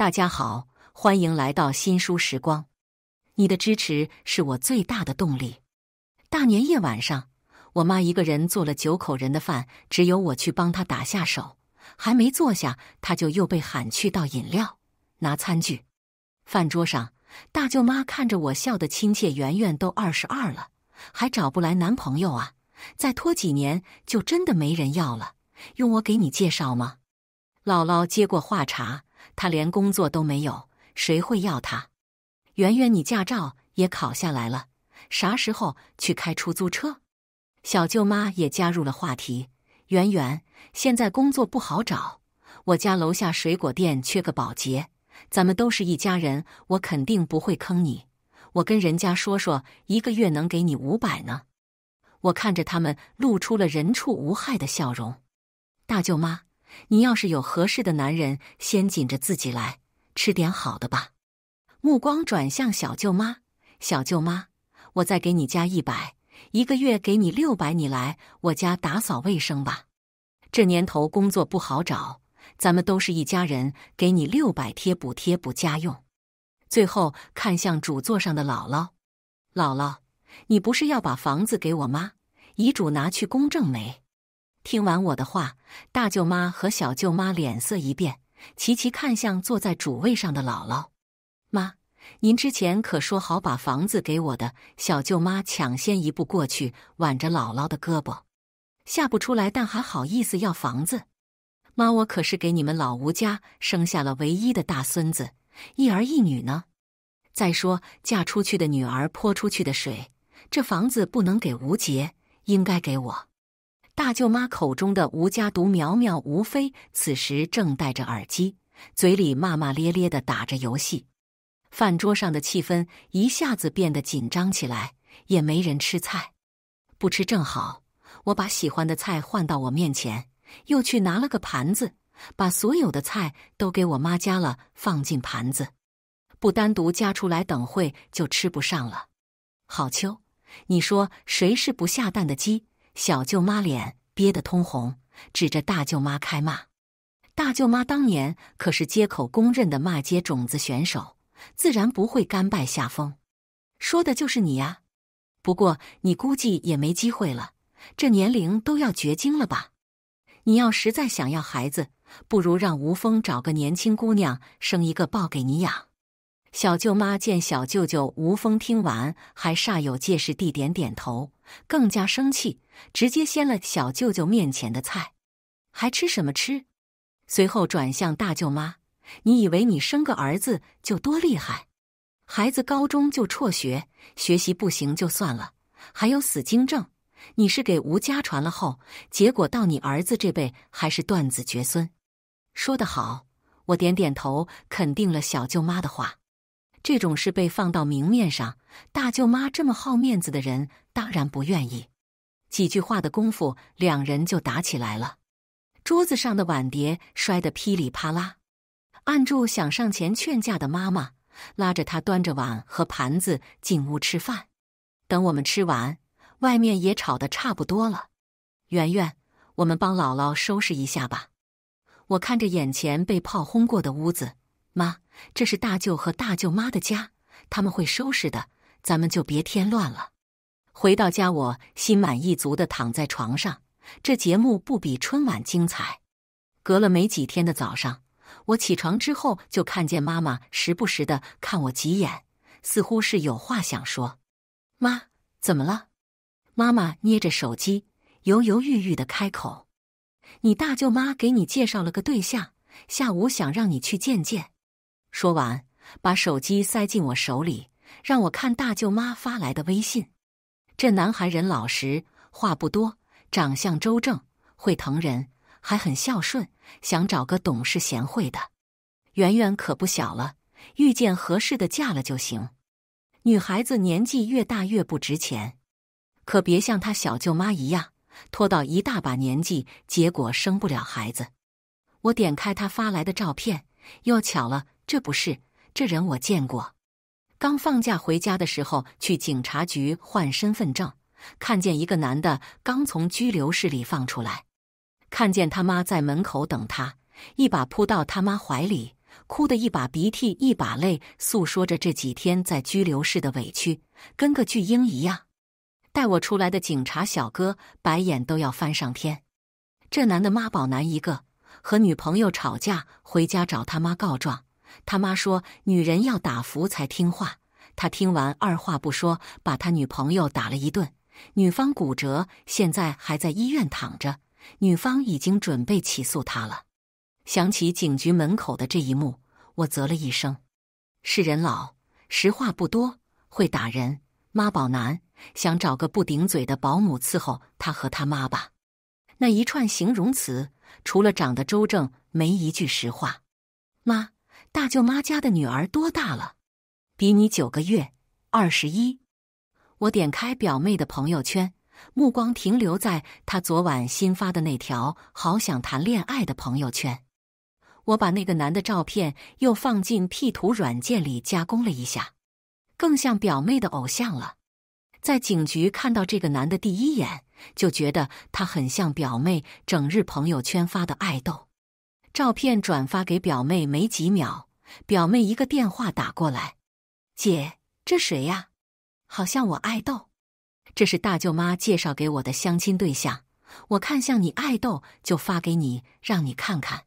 大家好，欢迎来到新书时光，你的支持是我最大的动力。大年夜晚上，我妈一个人做了九口人的饭，只有我去帮她打下手。还没坐下，她就又被喊去倒饮料、拿餐具。饭桌上，大舅妈看着我笑得亲切。圆圆都二十二了，还找不来男朋友啊？再拖几年，就真的没人要了。用我给你介绍吗？姥姥接过话茬。他连工作都没有，谁会要他？圆圆，你驾照也考下来了，啥时候去开出租车？小舅妈也加入了话题。圆圆，现在工作不好找，我家楼下水果店缺个保洁，咱们都是一家人，我肯定不会坑你。我跟人家说说，一个月能给你五百呢。我看着他们露出了人畜无害的笑容。大舅妈。你要是有合适的男人，先紧着自己来吃点好的吧。目光转向小舅妈，小舅妈，我再给你加一百，一个月给你六百，你来我家打扫卫生吧。这年头工作不好找，咱们都是一家人，给你六百贴补贴补家用。最后看向主座上的姥姥，姥姥，你不是要把房子给我妈，遗嘱拿去公证没？听完我的话，大舅妈和小舅妈脸色一变，齐齐看向坐在主位上的姥姥。妈，您之前可说好把房子给我的。小舅妈抢先一步过去，挽着姥姥的胳膊，吓不出来，但还好意思要房子。妈，我可是给你们老吴家生下了唯一的大孙子，一儿一女呢。再说，嫁出去的女儿泼出去的水，这房子不能给吴杰，应该给我。大舅妈口中的吴家独苗苗吴非，此时正戴着耳机，嘴里骂骂咧咧的打着游戏。饭桌上的气氛一下子变得紧张起来，也没人吃菜。不吃正好，我把喜欢的菜换到我面前，又去拿了个盘子，把所有的菜都给我妈夹了，放进盘子。不单独夹出来，等会就吃不上了。好秋，你说谁是不下蛋的鸡？小舅妈脸憋得通红，指着大舅妈开骂。大舅妈当年可是街口公认的骂街种子选手，自然不会甘拜下风。说的就是你呀！不过你估计也没机会了，这年龄都要绝经了吧？你要实在想要孩子，不如让吴峰找个年轻姑娘生一个抱给你养。小舅妈见小舅舅吴峰听完还煞有介事地点点头，更加生气。直接掀了小舅舅面前的菜，还吃什么吃？随后转向大舅妈：“你以为你生个儿子就多厉害？孩子高中就辍学，学习不行就算了，还有死精症。你是给吴家传了后，结果到你儿子这辈还是断子绝孙。”说得好，我点点头，肯定了小舅妈的话。这种事被放到明面上，大舅妈这么好面子的人当然不愿意。几句话的功夫，两人就打起来了，桌子上的碗碟摔得噼里啪啦。按住想上前劝架的妈妈，拉着她端着碗和盘子进屋吃饭。等我们吃完，外面也吵得差不多了。圆圆，我们帮姥姥收拾一下吧。我看着眼前被炮轰过的屋子，妈，这是大舅和大舅妈的家，他们会收拾的，咱们就别添乱了。回到家，我心满意足的躺在床上。这节目不比春晚精彩。隔了没几天的早上，我起床之后就看见妈妈时不时的看我几眼，似乎是有话想说。妈，怎么了？妈妈捏着手机，犹犹豫豫的开口：“你大舅妈给你介绍了个对象，下午想让你去见见。”说完，把手机塞进我手里，让我看大舅妈发来的微信。这男孩人老实，话不多，长相周正，会疼人，还很孝顺。想找个懂事贤惠的，圆圆可不小了，遇见合适的嫁了就行。女孩子年纪越大越不值钱，可别像她小舅妈一样，拖到一大把年纪，结果生不了孩子。我点开他发来的照片，又巧了，这不是这人我见过。刚放假回家的时候，去警察局换身份证，看见一个男的刚从拘留室里放出来，看见他妈在门口等他，一把扑到他妈怀里，哭的一把鼻涕一把泪，诉说着这几天在拘留室的委屈，跟个巨婴一样。带我出来的警察小哥白眼都要翻上天，这男的妈宝男一个，和女朋友吵架回家找他妈告状。他妈说：“女人要打服才听话。”他听完二话不说，把他女朋友打了一顿，女方骨折，现在还在医院躺着。女方已经准备起诉他了。想起警局门口的这一幕，我啧了一声：“是人老实话不多，会打人，妈宝男，想找个不顶嘴的保姆伺候他和他妈吧。”那一串形容词，除了长得周正，没一句实话。妈。大舅妈家的女儿多大了？比你九个月，二十一。我点开表妹的朋友圈，目光停留在她昨晚新发的那条“好想谈恋爱”的朋友圈。我把那个男的照片又放进 P 图软件里加工了一下，更像表妹的偶像了。在警局看到这个男的第一眼，就觉得他很像表妹整日朋友圈发的爱豆。照片转发给表妹没几秒，表妹一个电话打过来：“姐，这谁呀？好像我爱豆，这是大舅妈介绍给我的相亲对象。我看像你爱豆，就发给你，让你看看。”“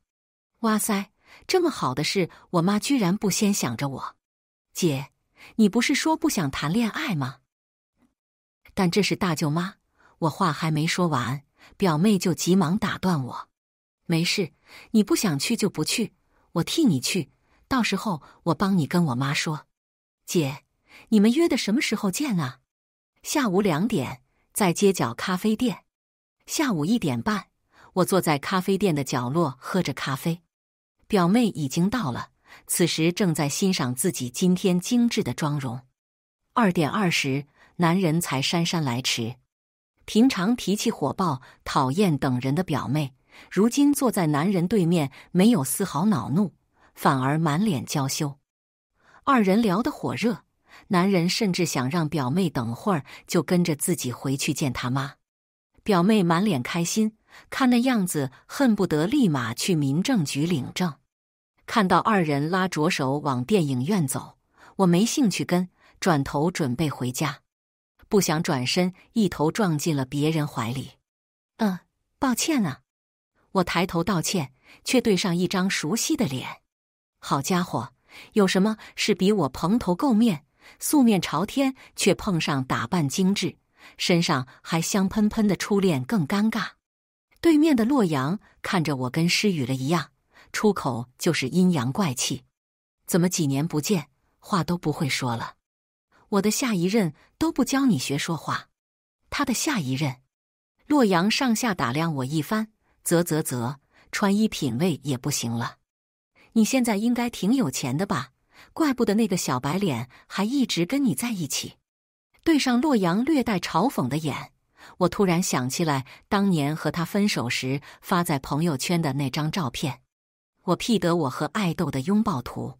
哇塞，这么好的事，我妈居然不先想着我。”“姐，你不是说不想谈恋爱吗？”但这是大舅妈，我话还没说完，表妹就急忙打断我。没事，你不想去就不去，我替你去。到时候我帮你跟我妈说。姐，你们约的什么时候见啊？下午两点，在街角咖啡店。下午一点半，我坐在咖啡店的角落喝着咖啡。表妹已经到了，此时正在欣赏自己今天精致的妆容。二点二十，男人才姗姗来迟。平常脾气火爆、讨厌等人的表妹。如今坐在男人对面，没有丝毫恼怒，反而满脸娇羞。二人聊得火热，男人甚至想让表妹等会儿就跟着自己回去见他妈。表妹满脸开心，看那样子恨不得立马去民政局领证。看到二人拉着手往电影院走，我没兴趣跟，转头准备回家，不想转身一头撞进了别人怀里。嗯，抱歉啊。我抬头道歉，却对上一张熟悉的脸。好家伙，有什么是比我蓬头垢面、素面朝天，却碰上打扮精致、身上还香喷喷的初恋更尴尬？对面的洛阳看着我跟失语了一样，出口就是阴阳怪气：“怎么几年不见，话都不会说了？我的下一任都不教你学说话。”他的下一任，洛阳上下打量我一番。啧啧啧，穿衣品味也不行了。你现在应该挺有钱的吧？怪不得那个小白脸还一直跟你在一起。对上洛阳略带嘲讽的眼，我突然想起来当年和他分手时发在朋友圈的那张照片，我 P 得我和爱豆的拥抱图。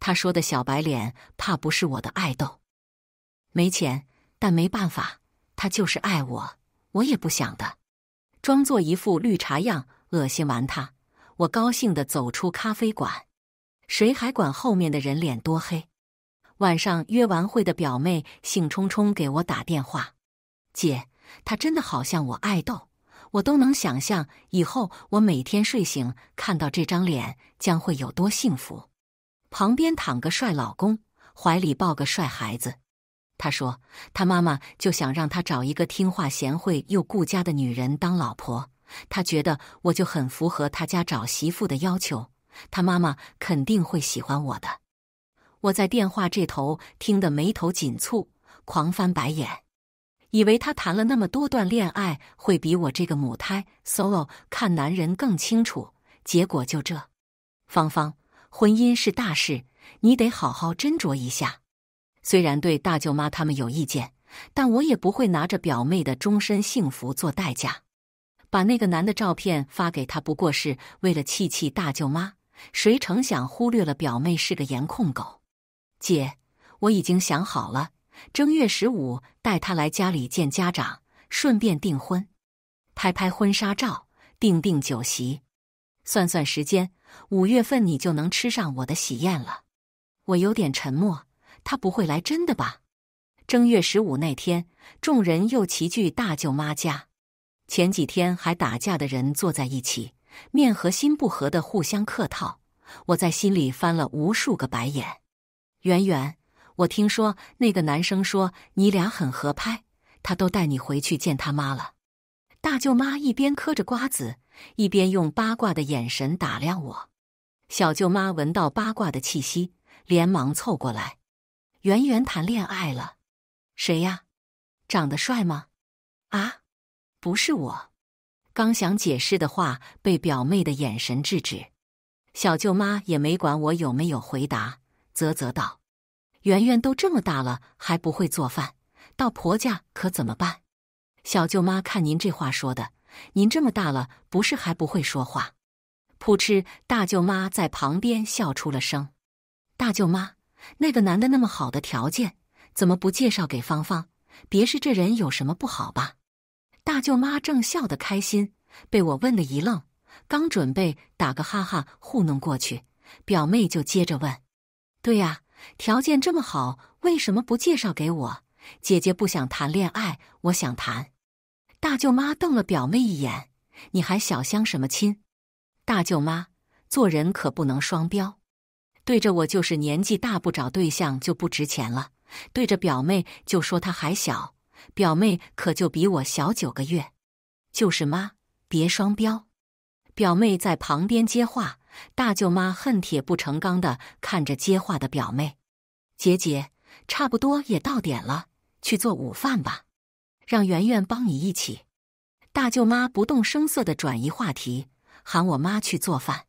他说的小白脸怕不是我的爱豆？没钱，但没办法，他就是爱我，我也不想的。装作一副绿茶样恶心完他，我高兴地走出咖啡馆。谁还管后面的人脸多黑？晚上约完会的表妹兴冲冲给我打电话：“姐，他真的好像我爱豆，我都能想象以后我每天睡醒看到这张脸将会有多幸福。旁边躺个帅老公，怀里抱个帅孩子。”他说：“他妈妈就想让他找一个听话、贤惠又顾家的女人当老婆。他觉得我就很符合他家找媳妇的要求，他妈妈肯定会喜欢我的。”我在电话这头听得眉头紧蹙，狂翻白眼，以为他谈了那么多段恋爱，会比我这个母胎 solo 看男人更清楚。结果就这，芳芳，婚姻是大事，你得好好斟酌一下。虽然对大舅妈他们有意见，但我也不会拿着表妹的终身幸福做代价。把那个男的照片发给他，不过是为了气气大舅妈。谁成想忽略了表妹是个颜控狗。姐，我已经想好了，正月十五带他来家里见家长，顺便订婚，拍拍婚纱照，订订酒席，算算时间，五月份你就能吃上我的喜宴了。我有点沉默。他不会来真的吧？正月十五那天，众人又齐聚大舅妈家。前几天还打架的人坐在一起，面和心不和的互相客套。我在心里翻了无数个白眼。圆圆，我听说那个男生说你俩很合拍，他都带你回去见他妈了。大舅妈一边嗑着瓜子，一边用八卦的眼神打量我。小舅妈闻到八卦的气息，连忙凑过来。圆圆谈恋爱了，谁呀？长得帅吗？啊，不是我。刚想解释的话被表妹的眼神制止。小舅妈也没管我有没有回答，啧啧道：“圆圆都这么大了，还不会做饭，到婆家可怎么办？”小舅妈看您这话说的，您这么大了，不是还不会说话？噗嗤，大舅妈在旁边笑出了声。大舅妈。那个男的那么好的条件，怎么不介绍给芳芳？别是这人有什么不好吧？大舅妈正笑得开心，被我问得一愣，刚准备打个哈哈糊弄过去，表妹就接着问：“对呀，条件这么好，为什么不介绍给我？姐姐不想谈恋爱，我想谈。”大舅妈瞪了表妹一眼：“你还小相什么亲？大舅妈做人可不能双标。”对着我就是年纪大不找对象就不值钱了，对着表妹就说她还小，表妹可就比我小九个月，就是妈别双标。表妹在旁边接话，大舅妈恨铁不成钢的看着接话的表妹，姐姐差不多也到点了，去做午饭吧，让圆圆帮你一起。大舅妈不动声色的转移话题，喊我妈去做饭。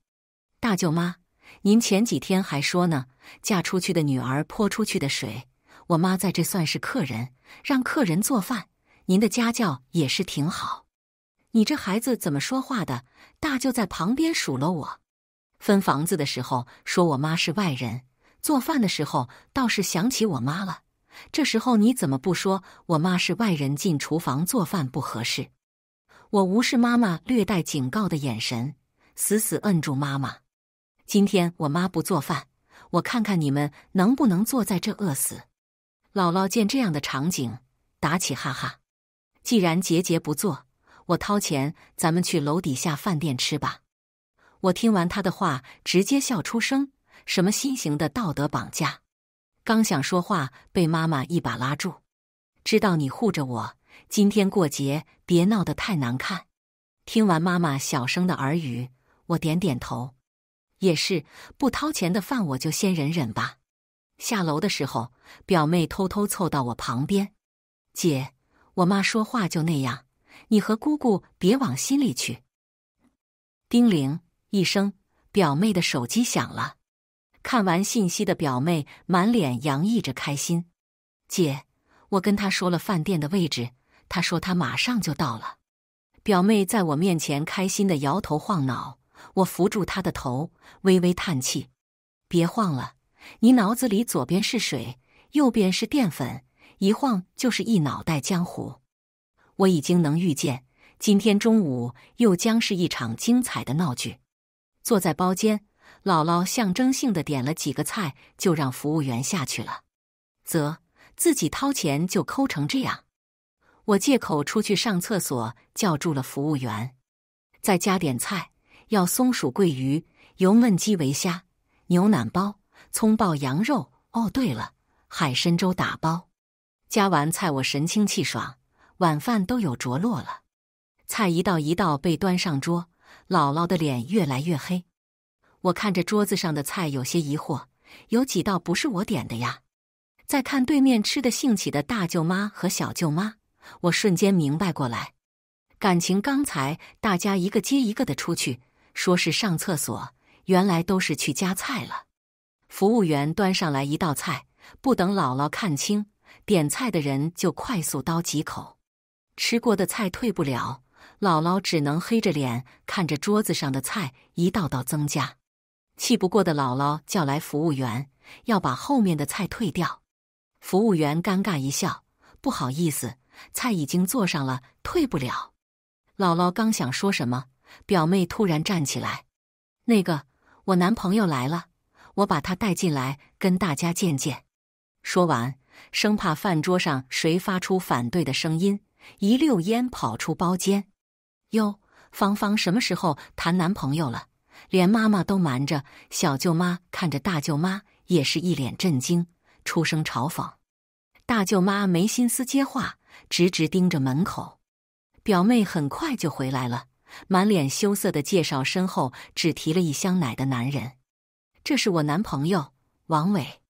大舅妈。您前几天还说呢，嫁出去的女儿泼出去的水。我妈在这算是客人，让客人做饭。您的家教也是挺好。你这孩子怎么说话的？大舅在旁边数落我，分房子的时候说我妈是外人，做饭的时候倒是想起我妈了。这时候你怎么不说我妈是外人进厨房做饭不合适？我无视妈妈略带警告的眼神，死死摁住妈妈。今天我妈不做饭，我看看你们能不能坐在这饿死。姥姥见这样的场景，打起哈哈。既然杰杰不做，我掏钱，咱们去楼底下饭店吃吧。我听完他的话，直接笑出声。什么新型的道德绑架？刚想说话，被妈妈一把拉住。知道你护着我，今天过节别闹得太难看。听完妈妈小声的耳语，我点点头。也是不掏钱的饭，我就先忍忍吧。下楼的时候，表妹偷偷凑到我旁边：“姐，我妈说话就那样，你和姑姑别往心里去。”叮铃一声，表妹的手机响了。看完信息的表妹满脸洋溢着开心：“姐，我跟她说了饭店的位置，她说她马上就到了。”表妹在我面前开心的摇头晃脑。我扶住他的头，微微叹气：“别晃了，你脑子里左边是水，右边是淀粉，一晃就是一脑袋浆糊。我已经能预见，今天中午又将是一场精彩的闹剧。”坐在包间，姥姥象征性的点了几个菜，就让服务员下去了。啧，自己掏钱就抠成这样，我借口出去上厕所，叫住了服务员：“再加点菜。”要松鼠桂鱼、油焖鸡、围虾、牛腩包、葱爆羊肉。哦，对了，海参粥打包。加完菜，我神清气爽，晚饭都有着落了。菜一道一道被端上桌，姥姥的脸越来越黑。我看着桌子上的菜，有些疑惑：有几道不是我点的呀？再看对面吃的兴起的大舅妈和小舅妈，我瞬间明白过来，感情刚才大家一个接一个的出去。说是上厕所，原来都是去夹菜了。服务员端上来一道菜，不等姥姥看清点菜的人，就快速叨几口。吃过的菜退不了，姥姥只能黑着脸看着桌子上的菜一道道增加。气不过的姥姥叫来服务员，要把后面的菜退掉。服务员尴尬一笑：“不好意思，菜已经做上了，退不了。”姥姥刚想说什么。表妹突然站起来：“那个，我男朋友来了，我把他带进来跟大家见见。”说完，生怕饭桌上谁发出反对的声音，一溜烟跑出包间。“哟，芳芳什么时候谈男朋友了？连妈妈都瞒着。”小舅妈看着大舅妈，也是一脸震惊，出声嘲讽。大舅妈没心思接话，直直盯着门口。表妹很快就回来了。满脸羞涩的介绍身后只提了一箱奶的男人：“这是我男朋友王伟。”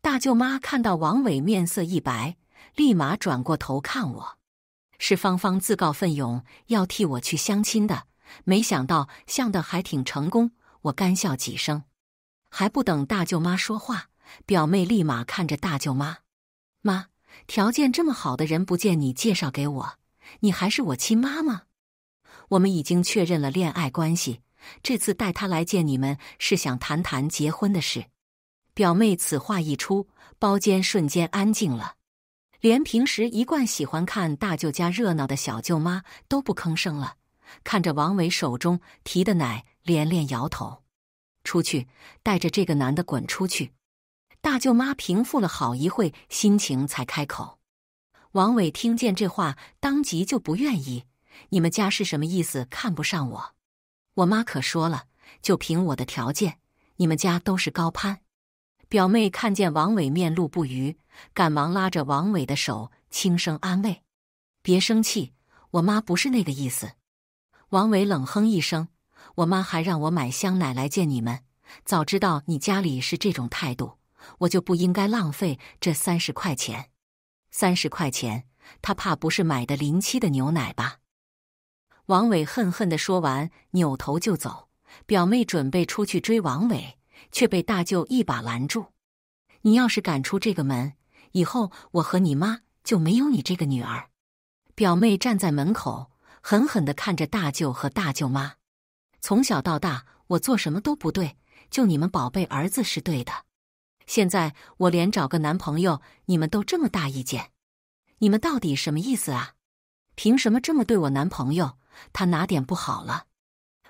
大舅妈看到王伟面色一白，立马转过头看我：“是芳芳自告奋勇要替我去相亲的，没想到相的还挺成功。”我干笑几声，还不等大舅妈说话，表妹立马看着大舅妈：“妈，条件这么好的人不见你介绍给我，你还是我亲妈吗？”我们已经确认了恋爱关系，这次带他来见你们是想谈谈结婚的事。表妹此话一出，包间瞬间安静了，连平时一贯喜欢看大舅家热闹的小舅妈都不吭声了，看着王伟手中提的奶，连连摇头。出去，带着这个男的滚出去！大舅妈平复了好一会，心情才开口。王伟听见这话，当即就不愿意。你们家是什么意思？看不上我？我妈可说了，就凭我的条件，你们家都是高攀。表妹看见王伟面露不愉，赶忙拉着王伟的手，轻声安慰：“别生气，我妈不是那个意思。”王伟冷哼一声：“我妈还让我买香奶来见你们，早知道你家里是这种态度，我就不应该浪费这三十块钱。三十块钱，她怕不是买的临期的牛奶吧？”王伟恨恨的说完，扭头就走。表妹准备出去追王伟，却被大舅一把拦住：“你要是敢出这个门，以后我和你妈就没有你这个女儿。”表妹站在门口，狠狠的看着大舅和大舅妈：“从小到大，我做什么都不对，就你们宝贝儿子是对的。现在我连找个男朋友，你们都这么大意见，你们到底什么意思啊？凭什么这么对我男朋友？”他哪点不好了？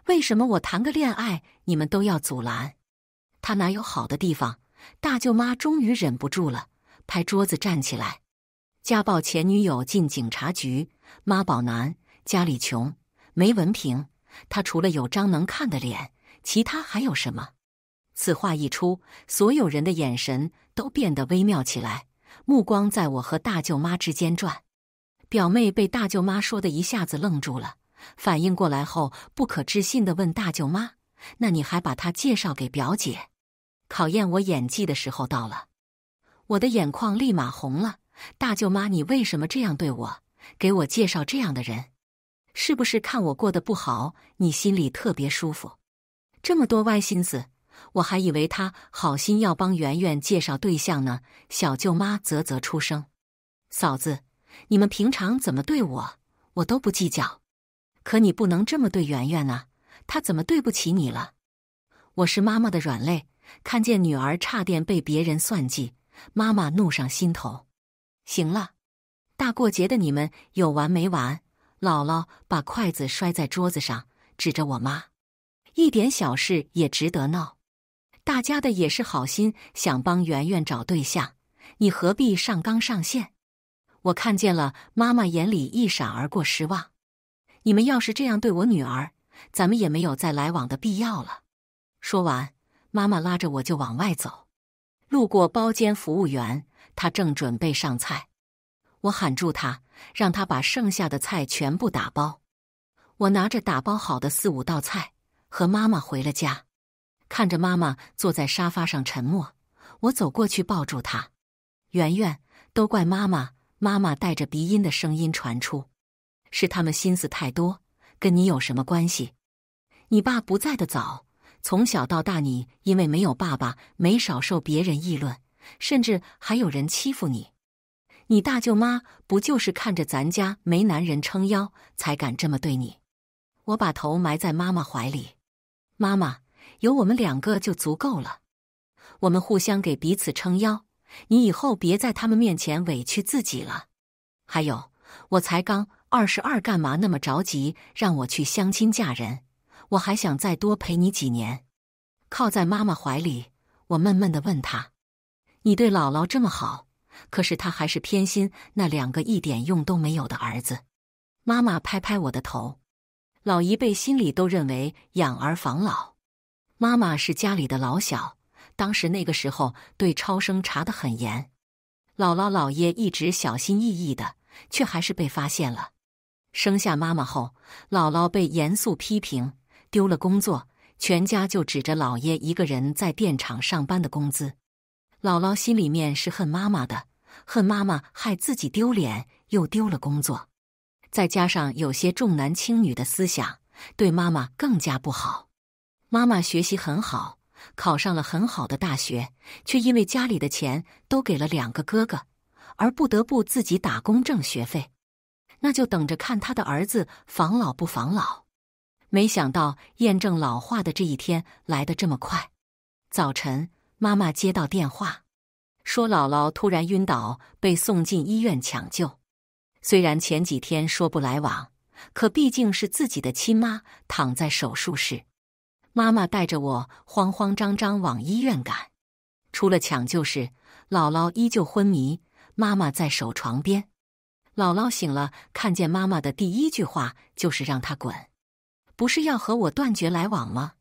为什么我谈个恋爱你们都要阻拦？他哪有好的地方？大舅妈终于忍不住了，拍桌子站起来。家暴前女友进警察局，妈宝男，家里穷，没文凭。他除了有张能看的脸，其他还有什么？此话一出，所有人的眼神都变得微妙起来，目光在我和大舅妈之间转。表妹被大舅妈说的一下子愣住了。反应过来后，不可置信地问大舅妈：“那你还把他介绍给表姐？考验我演技的时候到了。”我的眼眶立马红了。大舅妈，你为什么这样对我？给我介绍这样的人，是不是看我过得不好，你心里特别舒服？这么多歪心思，我还以为他好心要帮圆圆介绍对象呢。小舅妈啧啧出声：“嫂子，你们平常怎么对我，我都不计较。”可你不能这么对圆圆啊！她怎么对不起你了？我是妈妈的软肋，看见女儿差点被别人算计，妈妈怒上心头。行了，大过节的你们有完没完？姥姥把筷子摔在桌子上，指着我妈：“一点小事也值得闹？大家的也是好心，想帮圆圆找对象，你何必上纲上线？”我看见了，妈妈眼里一闪而过失望。你们要是这样对我女儿，咱们也没有再来往的必要了。说完，妈妈拉着我就往外走。路过包间，服务员他正准备上菜，我喊住他，让他把剩下的菜全部打包。我拿着打包好的四五道菜和妈妈回了家。看着妈妈坐在沙发上沉默，我走过去抱住她。圆圆，都怪妈妈。妈妈带着鼻音的声音传出。是他们心思太多，跟你有什么关系？你爸不在的早，从小到大你因为没有爸爸，没少受别人议论，甚至还有人欺负你。你大舅妈不就是看着咱家没男人撑腰，才敢这么对你？我把头埋在妈妈怀里，妈妈有我们两个就足够了，我们互相给彼此撑腰。你以后别在他们面前委屈自己了。还有，我才刚。二十二，干嘛那么着急让我去相亲嫁人？我还想再多陪你几年。靠在妈妈怀里，我闷闷的问他：“你对姥姥这么好，可是她还是偏心那两个一点用都没有的儿子？”妈妈拍拍我的头：“老一辈心里都认为养儿防老。妈妈是家里的老小，当时那个时候对超生查得很严，姥姥姥爷一直小心翼翼的，却还是被发现了。”生下妈妈后，姥姥被严肃批评，丢了工作，全家就指着姥爷一个人在电厂上班的工资。姥姥心里面是恨妈妈的，恨妈妈害自己丢脸又丢了工作，再加上有些重男轻女的思想，对妈妈更加不好。妈妈学习很好，考上了很好的大学，却因为家里的钱都给了两个哥哥，而不得不自己打工挣学费。那就等着看他的儿子防老不防老。没想到验证老化的这一天来得这么快。早晨，妈妈接到电话，说姥姥突然晕倒，被送进医院抢救。虽然前几天说不来往，可毕竟是自己的亲妈，躺在手术室。妈妈带着我慌慌张张往医院赶。出了抢救室，姥姥依旧昏迷，妈妈在守床边。姥姥醒了，看见妈妈的第一句话就是让她滚，不是要和我断绝来往吗？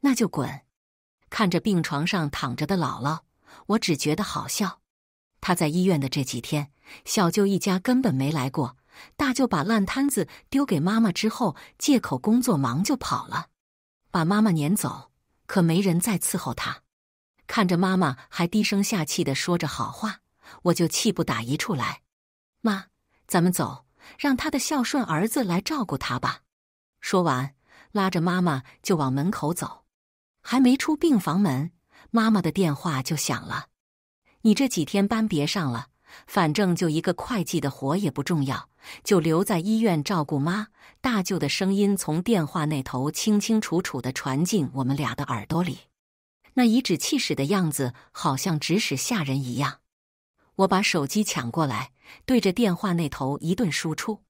那就滚！看着病床上躺着的姥姥，我只觉得好笑。她在医院的这几天，小舅一家根本没来过。大舅把烂摊子丢给妈妈之后，借口工作忙就跑了，把妈妈撵走，可没人再伺候她。看着妈妈还低声下气的说着好话，我就气不打一处来，妈。咱们走，让他的孝顺儿子来照顾他吧。说完，拉着妈妈就往门口走。还没出病房门，妈妈的电话就响了：“你这几天班别上了，反正就一个会计的活也不重要，就留在医院照顾妈。”大舅的声音从电话那头清清楚楚的传进我们俩的耳朵里，那颐指气使的样子，好像指使下人一样。我把手机抢过来。对着电话那头一顿输出，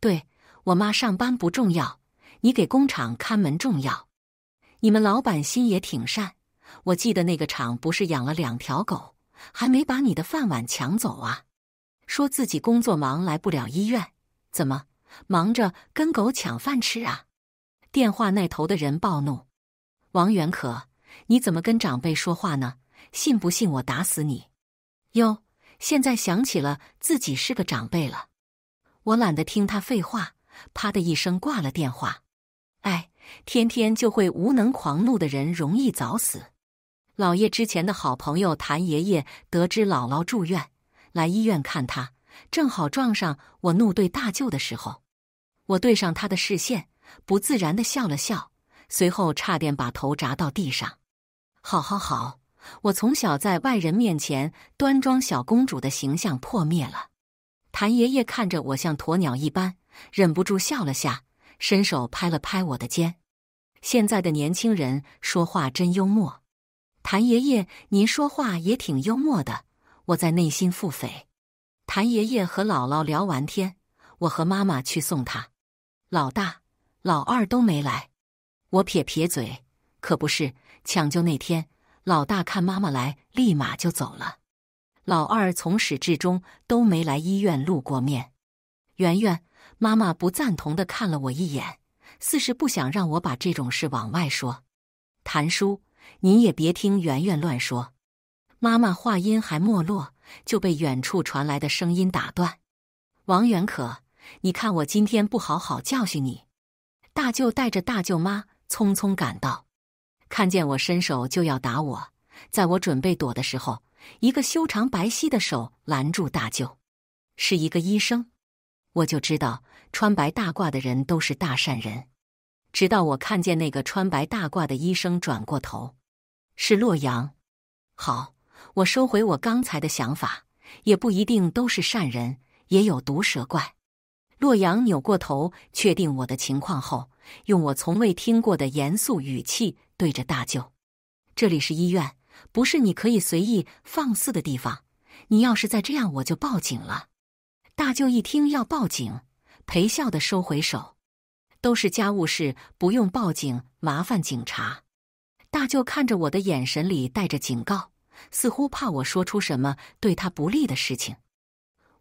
对我妈上班不重要，你给工厂看门重要。你们老板心也挺善，我记得那个厂不是养了两条狗，还没把你的饭碗抢走啊？说自己工作忙来不了医院，怎么忙着跟狗抢饭吃啊？电话那头的人暴怒：“王元可，你怎么跟长辈说话呢？信不信我打死你？”哟。现在想起了自己是个长辈了，我懒得听他废话，啪的一声挂了电话。哎，天天就会无能狂怒的人容易早死。老爷之前的好朋友谭爷爷得知姥姥住院，来医院看他，正好撞上我怒对大舅的时候，我对上他的视线，不自然的笑了笑，随后差点把头砸到地上。好好好。我从小在外人面前端庄小公主的形象破灭了。谭爷爷看着我像鸵鸟一般，忍不住笑了下，伸手拍了拍我的肩。现在的年轻人说话真幽默。谭爷爷，您说话也挺幽默的。我在内心腹诽。谭爷爷和姥姥聊完天，我和妈妈去送他。老大、老二都没来。我撇撇嘴，可不是，抢救那天。老大看妈妈来，立马就走了。老二从始至终都没来医院露过面。圆圆，妈妈不赞同的看了我一眼，似是不想让我把这种事往外说。谭叔，您也别听圆圆乱说。妈妈话音还没落，就被远处传来的声音打断。王元可，你看我今天不好好教训你。大舅带着大舅妈匆匆赶到。看见我伸手就要打我，在我准备躲的时候，一个修长白皙的手拦住大舅，是一个医生，我就知道穿白大褂的人都是大善人。直到我看见那个穿白大褂的医生转过头，是洛阳。好，我收回我刚才的想法，也不一定都是善人，也有毒蛇怪。洛阳扭过头，确定我的情况后，用我从未听过的严肃语气。对着大舅，这里是医院，不是你可以随意放肆的地方。你要是再这样，我就报警了。大舅一听要报警，赔笑的收回手，都是家务事，不用报警，麻烦警察。大舅看着我的眼神里带着警告，似乎怕我说出什么对他不利的事情。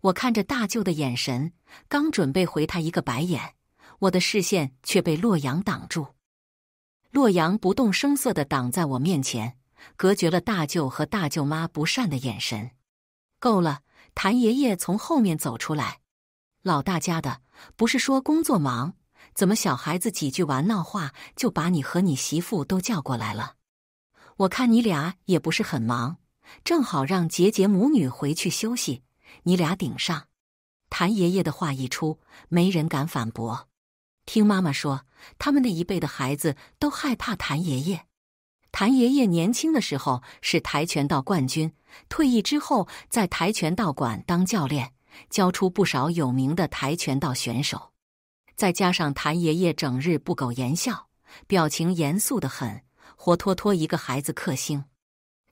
我看着大舅的眼神，刚准备回他一个白眼，我的视线却被洛阳挡住。洛阳不动声色地挡在我面前，隔绝了大舅和大舅妈不善的眼神。够了！谭爷爷从后面走出来：“老大家的，不是说工作忙，怎么小孩子几句玩闹话就把你和你媳妇都叫过来了？我看你俩也不是很忙，正好让杰杰母女回去休息，你俩顶上。”谭爷爷的话一出，没人敢反驳。听妈妈说。他们那一辈的孩子都害怕谭爷爷。谭爷爷年轻的时候是跆拳道冠军，退役之后在跆拳道馆当教练，教出不少有名的跆拳道选手。再加上谭爷爷整日不苟言笑，表情严肃的很，活脱脱一个孩子克星。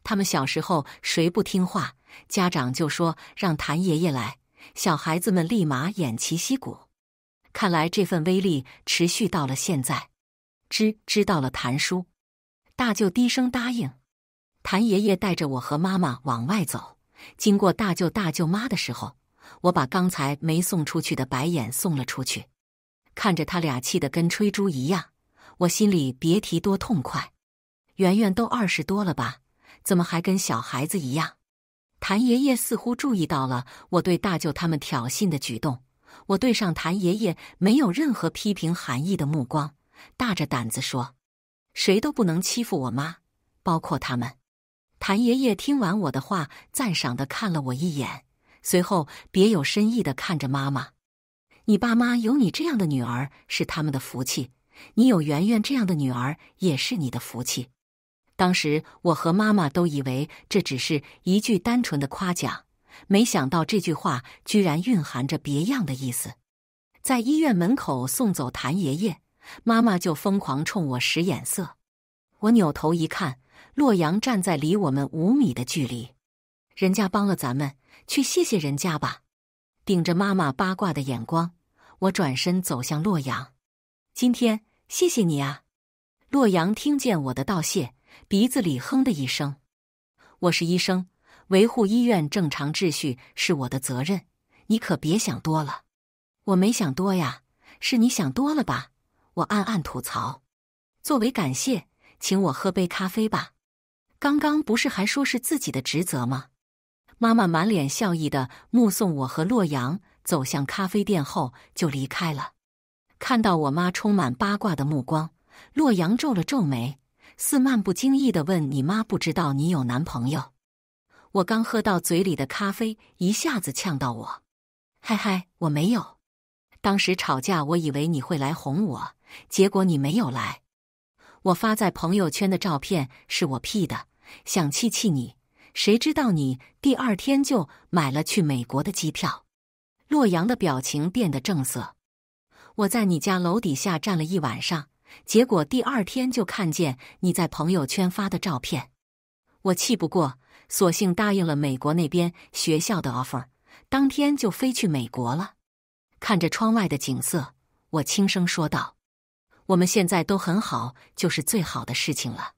他们小时候谁不听话，家长就说让谭爷爷来，小孩子们立马偃旗息鼓。看来这份威力持续到了现在，知知道了。谭叔，大舅低声答应。谭爷爷带着我和妈妈往外走，经过大舅大舅妈的时候，我把刚才没送出去的白眼送了出去，看着他俩气得跟吹猪一样，我心里别提多痛快。圆圆都二十多了吧，怎么还跟小孩子一样？谭爷爷似乎注意到了我对大舅他们挑衅的举动。我对上谭爷爷没有任何批评含义的目光，大着胆子说：“谁都不能欺负我妈，包括他们。”谭爷爷听完我的话，赞赏的看了我一眼，随后别有深意的看着妈妈：“你爸妈有你这样的女儿是他们的福气，你有圆圆这样的女儿也是你的福气。”当时我和妈妈都以为这只是一句单纯的夸奖。没想到这句话居然蕴含着别样的意思，在医院门口送走谭爷爷，妈妈就疯狂冲我使眼色。我扭头一看，洛阳站在离我们五米的距离，人家帮了咱们，去谢谢人家吧。顶着妈妈八卦的眼光，我转身走向洛阳。今天谢谢你啊，洛阳听见我的道谢，鼻子里哼的一声：“我是医生。”维护医院正常秩序是我的责任，你可别想多了。我没想多呀，是你想多了吧？我暗暗吐槽。作为感谢，请我喝杯咖啡吧。刚刚不是还说是自己的职责吗？妈妈满脸笑意的目送我和洛阳走向咖啡店后就离开了。看到我妈充满八卦的目光，洛阳皱了皱眉，似漫不经意的问：“你妈不知道你有男朋友？”我刚喝到嘴里的咖啡一下子呛到我，嗨嗨，我没有。当时吵架，我以为你会来哄我，结果你没有来。我发在朋友圈的照片是我 P 的，想气气你，谁知道你第二天就买了去美国的机票。洛阳的表情变得正色，我在你家楼底下站了一晚上，结果第二天就看见你在朋友圈发的照片，我气不过。索性答应了美国那边学校的 offer，当天就飞去美国了。看着窗外的景色，我轻声说道：“我们现在都很好，就是最好的事情了。”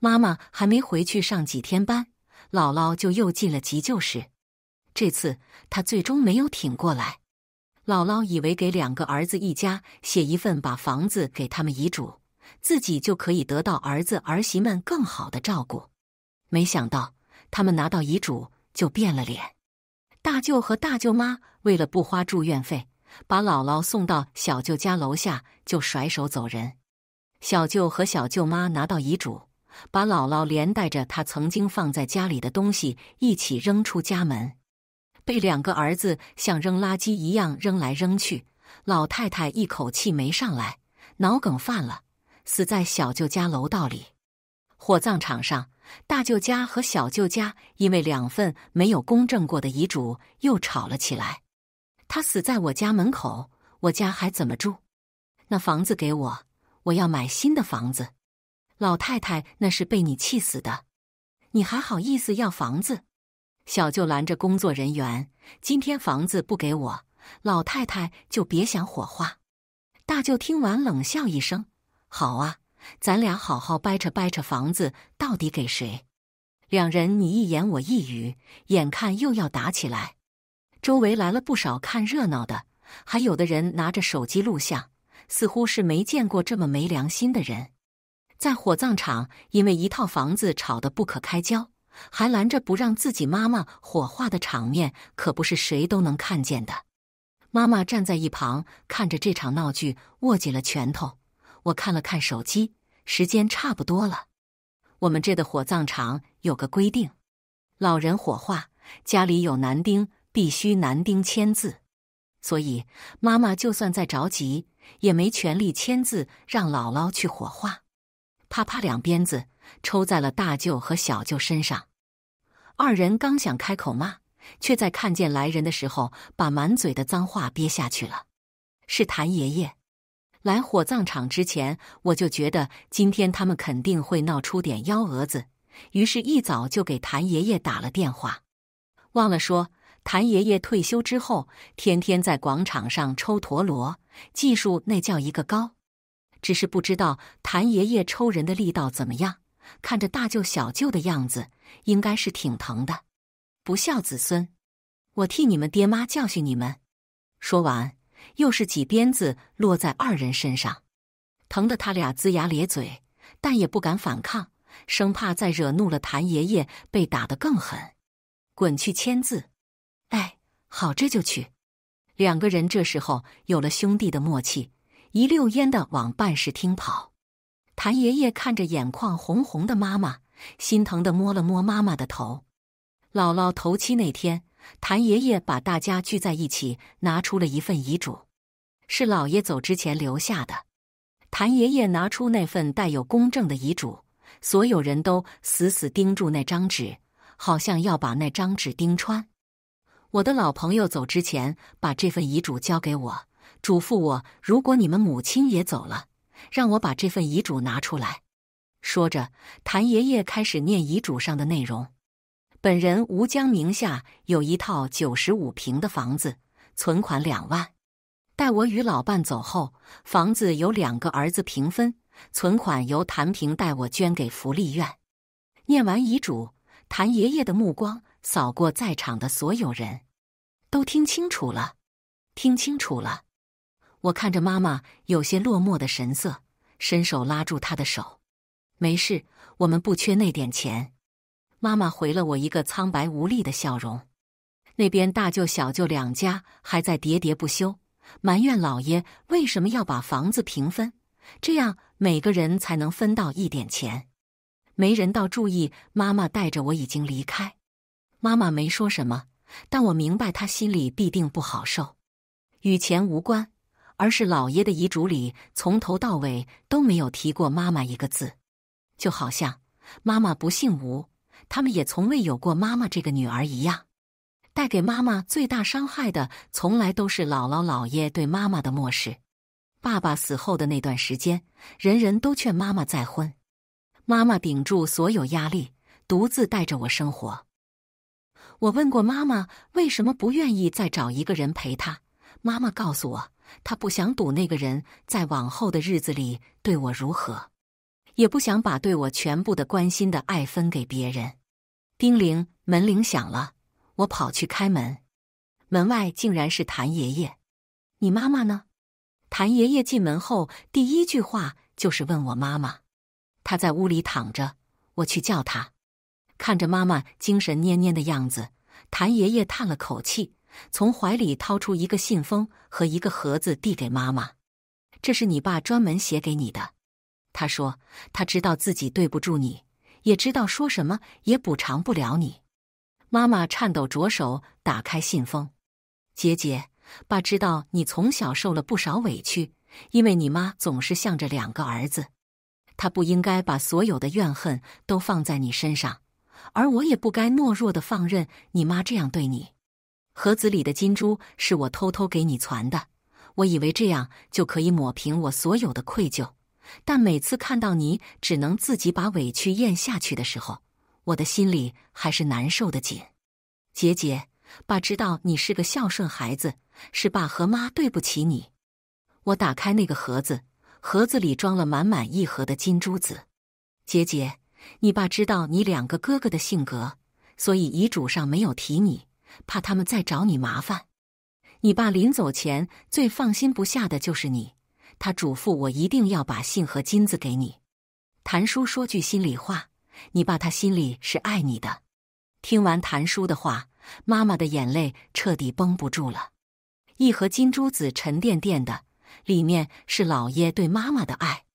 妈妈还没回去上几天班，姥姥就又进了急救室，这次她最终没有挺过来。姥姥以为给两个儿子一家写一份把房子给他们遗嘱，自己就可以得到儿子儿媳们更好的照顾，没想到。他们拿到遗嘱就变了脸，大舅和大舅妈为了不花住院费，把姥姥送到小舅家楼下就甩手走人。小舅和小舅妈拿到遗嘱，把姥姥连带着她曾经放在家里的东西一起扔出家门，被两个儿子像扔垃圾一样扔来扔去。老太太一口气没上来，脑梗犯了，死在小舅家楼道里，火葬场上。大舅家和小舅家因为两份没有公证过的遗嘱又吵了起来。他死在我家门口，我家还怎么住？那房子给我，我要买新的房子。老太太那是被你气死的，你还好意思要房子？小舅拦着工作人员：“今天房子不给我，老太太就别想火化。”大舅听完冷笑一声：“好啊。”咱俩好好掰扯掰扯，房子到底给谁？两人你一言我一语，眼看又要打起来。周围来了不少看热闹的，还有的人拿着手机录像，似乎是没见过这么没良心的人。在火葬场因为一套房子吵得不可开交，还拦着不让自己妈妈火化的场面，可不是谁都能看见的。妈妈站在一旁看着这场闹剧，握紧了拳头。我看了看手机，时间差不多了。我们这的火葬场有个规定，老人火化，家里有男丁必须男丁签字。所以妈妈就算再着急，也没权利签字让姥姥去火化。啪啪两鞭子抽在了大舅和小舅身上，二人刚想开口骂，却在看见来人的时候，把满嘴的脏话憋下去了。是谭爷爷。来火葬场之前，我就觉得今天他们肯定会闹出点幺蛾子，于是，一早就给谭爷爷打了电话。忘了说，谭爷爷退休之后，天天在广场上抽陀螺，技术那叫一个高。只是不知道谭爷爷抽人的力道怎么样，看着大舅小舅的样子，应该是挺疼的。不孝子孙，我替你们爹妈教训你们。说完。又是几鞭子落在二人身上，疼得他俩龇牙咧嘴，但也不敢反抗，生怕再惹怒了谭爷爷被打得更狠。滚去签字！哎，好，这就去。两个人这时候有了兄弟的默契，一溜烟的往办事厅跑。谭爷爷看着眼眶红红的妈妈，心疼的摸了摸妈妈的头。姥姥头七那天。谭爷爷把大家聚在一起，拿出了一份遗嘱，是老爷走之前留下的。谭爷爷拿出那份带有公证的遗嘱，所有人都死死盯住那张纸，好像要把那张纸盯穿。我的老朋友走之前把这份遗嘱交给我，嘱咐我，如果你们母亲也走了，让我把这份遗嘱拿出来。说着，谭爷爷开始念遗嘱上的内容。本人吴江名下有一套九十五平的房子，存款两万。待我与老伴走后，房子由两个儿子平分，存款由谭平代我捐给福利院。念完遗嘱，谭爷爷的目光扫过在场的所有人，都听清楚了，听清楚了。我看着妈妈有些落寞的神色，伸手拉住她的手：“没事，我们不缺那点钱。”妈妈回了我一个苍白无力的笑容，那边大舅、小舅两家还在喋喋不休，埋怨老爷为什么要把房子平分，这样每个人才能分到一点钱。没人道注意，妈妈带着我已经离开。妈妈没说什么，但我明白她心里必定不好受。与钱无关，而是老爷的遗嘱里从头到尾都没有提过妈妈一个字，就好像妈妈不姓吴。他们也从未有过妈妈这个女儿一样，带给妈妈最大伤害的，从来都是姥姥姥爷对妈妈的漠视。爸爸死后的那段时间，人人都劝妈妈再婚，妈妈顶住所有压力，独自带着我生活。我问过妈妈为什么不愿意再找一个人陪她，妈妈告诉我，她不想赌那个人在往后的日子里对我如何，也不想把对我全部的关心的爱分给别人。叮铃，门铃响了，我跑去开门，门外竟然是谭爷爷。你妈妈呢？谭爷爷进门后第一句话就是问我妈妈，她在屋里躺着，我去叫她。看着妈妈精神蔫蔫的样子，谭爷爷叹了口气，从怀里掏出一个信封和一个盒子递给妈妈，这是你爸专门写给你的。他说他知道自己对不住你。也知道说什么也补偿不了你，妈妈颤抖着手打开信封。杰杰，爸知道你从小受了不少委屈，因为你妈总是向着两个儿子，他不应该把所有的怨恨都放在你身上，而我也不该懦弱的放任你妈这样对你。盒子里的金珠是我偷偷给你攒的，我以为这样就可以抹平我所有的愧疚。但每次看到你只能自己把委屈咽下去的时候，我的心里还是难受的紧。杰杰，爸知道你是个孝顺孩子，是爸和妈对不起你。我打开那个盒子，盒子里装了满满一盒的金珠子。杰杰，你爸知道你两个哥哥的性格，所以遗嘱上没有提你，怕他们再找你麻烦。你爸临走前最放心不下的就是你。他嘱咐我一定要把信和金子给你。谭叔说句心里话，你爸他心里是爱你的。听完谭叔的话，妈妈的眼泪彻底绷不住了。一盒金珠子沉甸甸的，里面是老爷对妈妈的爱。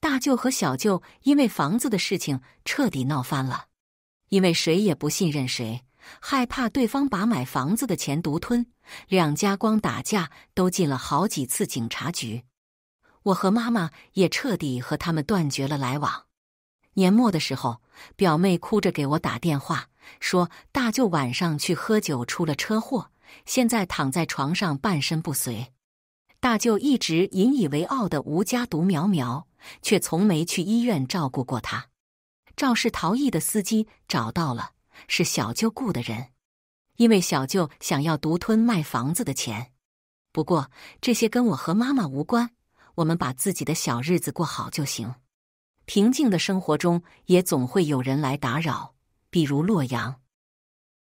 大舅和小舅因为房子的事情彻底闹翻了，因为谁也不信任谁，害怕对方把买房子的钱独吞，两家光打架都进了好几次警察局。我和妈妈也彻底和他们断绝了来往。年末的时候，表妹哭着给我打电话，说大舅晚上去喝酒出了车祸，现在躺在床上半身不遂。大舅一直引以为傲的吴家独苗苗，却从没去医院照顾过他。肇事逃逸的司机找到了，是小舅雇的人，因为小舅想要独吞卖房子的钱。不过这些跟我和妈妈无关。我们把自己的小日子过好就行，平静的生活中也总会有人来打扰，比如洛阳。